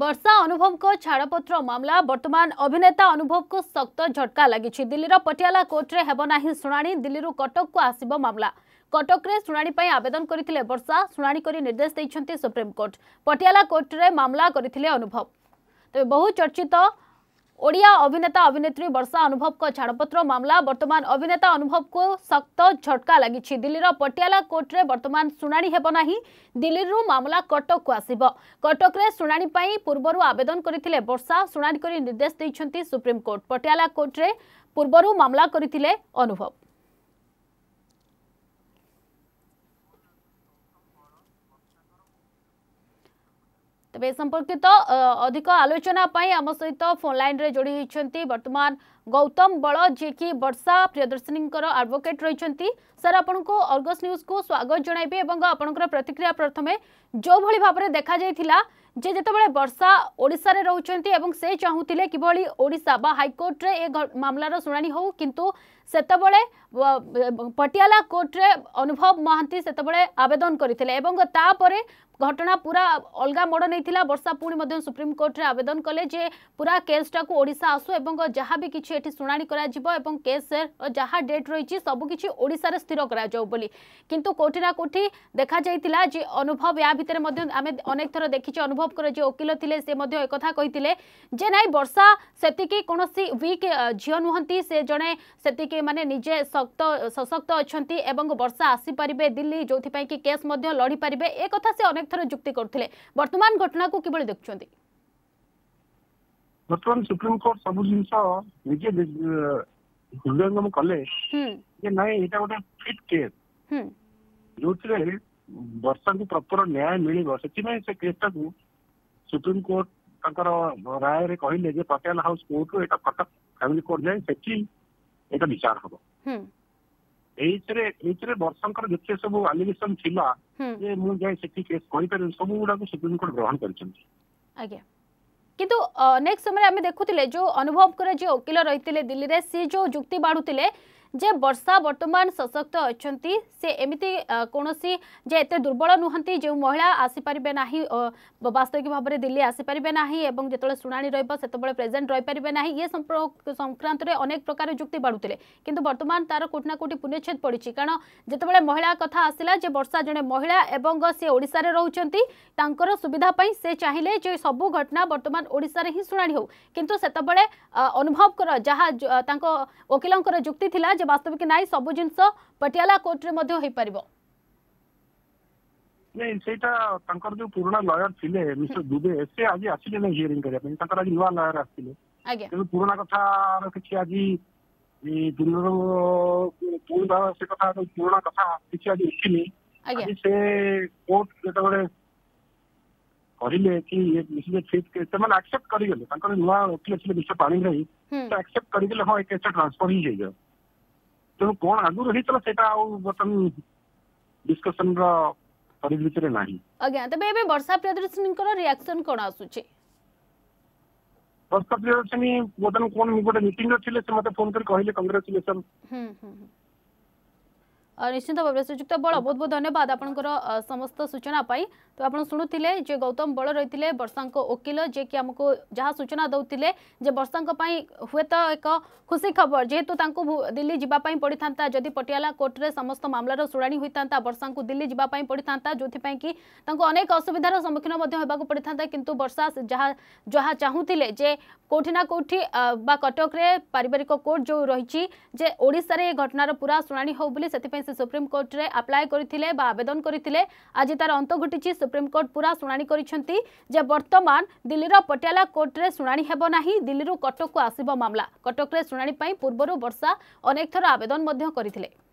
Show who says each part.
Speaker 1: ବର୍ଷା ଅନୁଭବଙ୍କ ଛାଡ଼ପତ୍ର ମାମଲା ବର୍ତ୍ତମାନ ଅଭିନେତା ଅନୁଭବଙ୍କୁ ଶକ୍ତ ଝଟକା ଲାଗିଛି ଦିଲ୍ଲୀର ପଟିଆଲା କୋର୍ଟରେ ହେବ ନାହିଁ ଶୁଣାଣି ଦିଲ୍ଲୀରୁ କଟକକୁ ଆସିବ ମାମଲା କଟକରେ ଶୁଣାଣି ପାଇଁ ଆବେଦନ କରିଥିଲେ ବର୍ଷା ଶୁଣାଣି କରି ନିର୍ଦ୍ଦେଶ ଦେଇଛନ୍ତି ସୁପ୍ରିମକୋର୍ଟ ପଟିଆଲା କୋର୍ଟରେ ମାମଲା କରିଥିଲେ ଅନୁଭବ ତେବେ ବହୁ ଚର୍ଚ୍ଚିତ ओडिया अभिनेता अभिनेत्री वर्षा अनुभव का छाड़पत्र मामला वर्तमान अभिनेता अनुभव को सख्त झटका लगी दिल्लीर पटियाला कोर्ट में वर्तमान शुणा होबना दिल्लीर मामला कटक को आसब कटक शुणापी पूर्व आवेदन करते वर्षा शुणा कर निर्देश देते सुप्रीमकोर्ट पटियाला कोर्ट में पूर्व मामला करुभव বে সম্পর্কিত অধিক আলোচনা পাই আম সহিত অনলাইন রে জড়ি হৈছন্তি বর্তমান গৌতম বড় জি কি বর্ষা প্রদর্শনিং কর অ্যাডভোকেট ৰৈছন্তি স্যার আপোনক অর্গাস নিউজ কো স্বাগত জনায়বে এবং আপোনকৰ প্রতিক্রিয়া প্ৰথমে জৌভলি ভাবৰে দেখা যায়ি থিলা যে যেতবে বর্ষা ওড়শার রয়েছেন এবং সে চাহুলে কিভাবে ওড়শা বা হাইকোর্টে এ মামলার শুনানি হো কিন্তু সেতবে পটিয়ালা কোর্টরে অনুভব মহান্তি সেতবে আবেদন করে এবং তাপরে ঘটনা পুরা অলগা মোড় নিয়েছিল বর্ষা পুঁ সুপ্রিমকোর্টে আবেদন কলে যে পুরা কেসটা ওড়শা আসু এবং যা বি কিছু এটি শুনানি করা এবং কেসের যা ডেট রয়েছে সবুকিছি ওড়শার স্থির করা যাও বলে কিন্তু কোটি না কোটি দেখা যাই যে অনুভব ইয়া ভিতরে আমি অনেক থর দেখিছি অনুভব ମେହବୁବଙ୍କର ଯିଏ ଓକିଲ ଥିଲେ ସେ ମଧ୍ୟ ଏକଥା କହିଥିଲେ ଯେ ନାଇଁ ବର୍ଷା ସେତିକି କୌଣସି ୱିକ୍ ଝିଅ ନୁହନ୍ତି ସେ ଜଣେ ସେତିକି ମାନେ ନିଜେ ଶକ୍ତ ସଶକ୍ତ ଅଛନ୍ତି ଏବଂ ବର୍ଷା ଆସିପାରିବେ ଦିଲ୍ଲୀ ଯେଉଁଥିପାଇଁ କି କେସ୍ ମଧ୍ୟ ଲଢ଼ିପାରିବେ ଏ କଥା ସେ ଅନେକ ଥର ଯୁକ୍ତି କରୁଥିଲେ ବର୍ତ୍ତମାନ ଘଟଣାକୁ କିଭଳି ଦେଖୁଛନ୍ତି
Speaker 2: ବର୍ତ୍ତମାନ ସୁପ୍ରିମକୋର୍ଟ ସବୁ ଜିନିଷ ନିଜେ ହୃଦୟଙ୍ଗମ କଲେ ଯେ ନାଇଁ ଏଇଟା ଗୋଟେ ଫିଟ୍ କେସ୍ ଯୋଉଥିରେ ବର୍ଷାଙ୍କୁ ପ୍ରପର ନ୍ୟାୟ ମିଳିବ ସେଥିପାଇଁ ସେ କେସ୍ଟାକୁ ସୁପ୍ରିମ କୋର୍ଟ ତାଙ୍କର ରାୟରେ କହିଲେ ଯେ ପଟିଆଲା ହାଉସ କୋର୍ଟରୁ ଏଇଟା କଟକ ଫ୍ୟାମିଲି କୋର୍ଟ ଯାଏ ସେଠି ଏଇଟା ବିଚାର ହବ ଏଇଥିରେ ଏଇଥିରେ ବର୍ଷଙ୍କର ଯେତେ ସବୁ ଆଲିଗେସନ ଥିଲା ଯେ ମୁଁ ଯାଇ ସେଠି କେସ୍ କରିପାରିବି ସବୁ ଗୁଡାକୁ ସୁପ୍ରିମକୋର୍ଟ ଗ୍ରହଣ କରିଛନ୍ତି
Speaker 1: ଆଜ୍ଞା କିନ୍ତୁ ନେକ୍ସଟ ସମୟରେ ଆମେ ଦେଖୁଥିଲେ ଯେଉଁ ଅନୁଭବଙ୍କର ଯିଏ ଓକିଲ ରହିଥିଲେ ଦିଲ୍ଲୀରେ ସେ ଯେଉଁ ଯୁକ୍ତି ବାଢୁଥିଲେ ଯେ ବର୍ଷା ବର୍ତ୍ତମାନ ସଶକ୍ତ ଅଛନ୍ତି ସେ ଏମିତି କୌଣସି ଯେ ଏତେ ଦୁର୍ବଳ ନୁହନ୍ତି ଯେଉଁ ମହିଳା ଆସିପାରିବେ ନାହିଁ ବାସ୍ତବିକ ଭାବରେ ଦିଲ୍ଲୀ ଆସିପାରିବେ ନାହିଁ ଏବଂ ଯେତେବେଳେ ଶୁଣାଣି ରହିବ ସେତେବେଳେ ପ୍ରେଜେଣ୍ଟ ରହିପାରିବେ ନାହିଁ ଇଏ ସଂକ୍ରାନ୍ତରେ ଅନେକ ପ୍ରକାର ଯୁକ୍ତି ବାଢ଼ୁଥିଲେ କିନ୍ତୁ ବର୍ତ୍ତମାନ ତାର କୋଠି ନା କୋଠି ପୁନଚ୍ଛେଦ ପଡ଼ିଛି କାରଣ ଯେତେବେଳେ ମହିଳା କଥା ଆସିଲା ଯେ ବର୍ଷା ଜଣେ ମହିଳା ଏବଂ ସେ ଓଡ଼ିଶାରେ ରହୁଛନ୍ତି ତାଙ୍କର ସୁବିଧା ପାଇଁ ସେ ଚାହିଁଲେ ଯେ ସବୁ ଘଟଣା ବର୍ତ୍ତମାନ ଓଡ଼ିଶାରେ ହିଁ ଶୁଣାଣି ହେଉ କିନ୍ତୁ ସେତେବେଳେ ଅନୁଭବଙ୍କର ଯାହା ତାଙ୍କ ଓକିଲଙ୍କର ଯୁକ୍ତି ଥିଲା যে বাস্তবিক নাই সবু জিনিস পটিয়ালা কোর্টরে মধ্যে হইপারিব
Speaker 2: ନାଇଁ ସେଇଟା ତାଙ୍କର ଯୋଉ ପୁରୁଣା ଲୟର ଥିଲେ ମିଷ୍ଟର ଦୁବେ ସେ ଆଜି ଆସିଲେ ନାହିଁ ହିୟରିଂ କରିବା ପାଇଁ ତାଙ୍କର ଆଜି ନୂଆ ଲୟର ଆସିଥିଲେ ତେଣୁ ପୁରୁଣା କଥାର କିଛି ଆଜି ଦିନରୁ ପୁଣି ସେ କଥା ପୁରୁଣା କଥା କିଛି ଆଜି ଉଠିନି ଆଜି ସେ କୋର୍ଟ ଯେତେବେଳେ କହିଲେ କି ସେମାନେ ଆକ୍ସେପ୍ଟ କରିଗଲେ ତାଙ୍କର ନୂଆ ଓକିଲ ଥିଲେ ମିଷ୍ଟର ପାଣିଗ୍ରାହୀ ସେ ଆକ୍ସେପ୍ଟ କରିଦେଲେ ହଁ ଏ କେସ୍ଟା ଟ୍ରାନ୍ସଫର ହିଁ ହେଇଯାଉ ତେଣୁ କ'ଣ ଆଗରୁ ହେଇଥିଲା ସେଇଟା ଆଉ ବର୍ତ୍ତମାନ ଡିସ୍କସନର ପରିଧି ଭିତରେ ନାହିଁ
Speaker 1: ଆଜ୍ଞା ତେବେ ଏବେ ବର୍ଷା ପ୍ରିୟଦର୍ଶିନୀଙ୍କର ରିଆକ୍ସନ କ'ଣ ଆସୁଛି
Speaker 2: ବର୍ଷା ପ୍ରିୟଦର୍ଶିନୀ ବର୍ତ୍ତମାନ କ'ଣ ଗୋଟେ ମିଟିଂରେ ଥିଲେ ସେ ମୋତେ ଫୋନ କରି କହିଲେ କଂଗ୍ରାଚୁଲେସନ
Speaker 1: निश्चित भाव श्रीजुक्त बल बहुत बहुत धन्यवाद आपंकर समस्त सूचना तो आप शुणुते जे गौतम बल रही है वर्षा वकिल जे कि आमको जहाँ सूचना दौले जे वर्षा हुए तो एक खुशी खबर जेहेतु तो दिल्ली जावाई पड़ी था जदि पटियाला कोर्टे समस्त मामलार शुणी होता वर्षा को दिल्ली जावाप पड़ी था जो कि अनेक असुविधार सम्मुखीन पड़ी था कि वर्षा जहाँ जहाँ चाहूल जे कौटिना कौटी कटक्रे पारिवारिक कोर्ट जो रही है जे ओडार ये घटनार पूरा शुणी हो সে সুপ্রিমকোর্টে আপ্লায় করে বা আবেদন করে আজ তার অন্ত ঘটিছে সুপ্রিমকোর্ট পুরা শুনানি করেছেন যে বর্তমান দিল্লির পটিয়ালা কোর্টে শুনানি হব না দিল্লি কটক আসব মামলা কটকরে শুনানি পূর্বর বর্ষা অনেক থর আবেদন করে